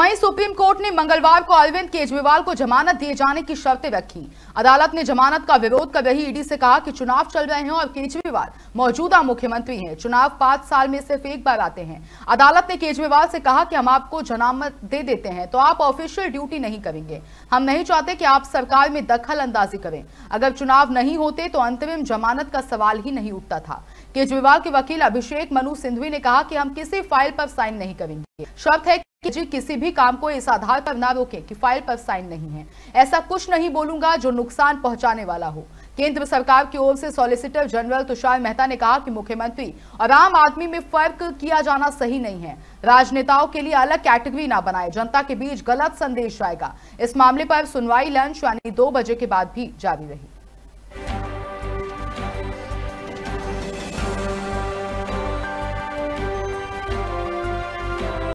वहीं supreme court ने मंगलवार को अरविंद केजरीवाल को जमानत दिए जाने की शर्तें रखी अदालत ने जमानत का विरोध कर रही ईडी से कहा कि चुनाव चल रहे हैं और केजरीवाल मौजूदा मुख्यमंत्री हैं चुनाव पांच साल में सिर्फ एक बार आते हैं अदालत ने केजरीवाल से कहा कि हम आपको जमानत दे देते हैं तो आप ऑफिशियल ड्यूटी नहीं करेंगे हम नहीं चाहते कि आप सरकार में दखल अंदाजी करें अगर चुनाव नहीं होते तो अंतरिम जमानत का सवाल ही नहीं उठता था केजरीवाल के वकील अभिषेक मनु सिंधवी ने कहा कि हम किसी फाइल पर साइन नहीं करेंगे शर्त है कि किसी भी काम को इस आधार पर ना रोके कि फाइल पर साइन नहीं है ऐसा कुछ नहीं बोलूंगा जो नुकसान पहुंचाने वाला हो केंद्र सरकार की ओर से सॉलिसिटर जनरल तुषार मेहता ने कहा कि मुख्यमंत्री और आम आदमी में फर्क किया जाना सही नहीं है राजनेताओं के लिए अलग कैटेगरी ना बनाए जनता के बीच गलत संदेश जाएगा इस मामले पर सुनवाई लंच यानी दो बजे के बाद भी जारी रही